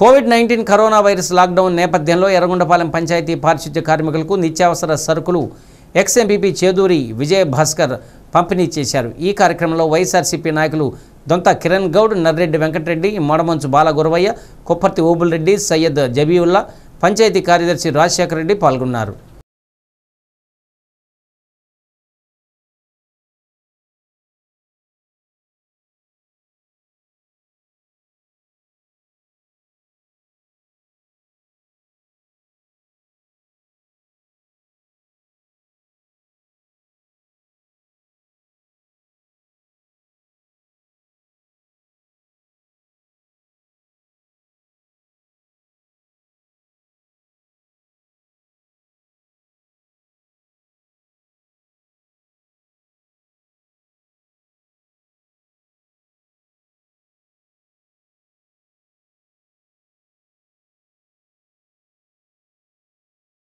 Covid nineteen corona virus lockdown నేపథ్యంలో ఎర్రగొండపాలెం పంచాయతీ పారిశుద్ధ్య కార్మికులకు నిత్యావసర సరుకులు ఎక్స్ఎంపీపీ చేదూరి విజయ భాస్కర్ పంపిణీ చేశారు ఈ కార్యక్రమంలో వైఎస్ఆర్సీపీ నాయకులు దొంత కిరణ్ గౌడ్ నర్రెడ్డి వెంకటరెడ్డి మడమంచు బాలగురవయ్య కొప్పర్తి ఓబుల్ రెడ్డి సయ్యద్ జబీవుల్లా పంచాయతీ కార్యదర్శి రాజశేఖర రెడ్డి పాల్గొన్నారు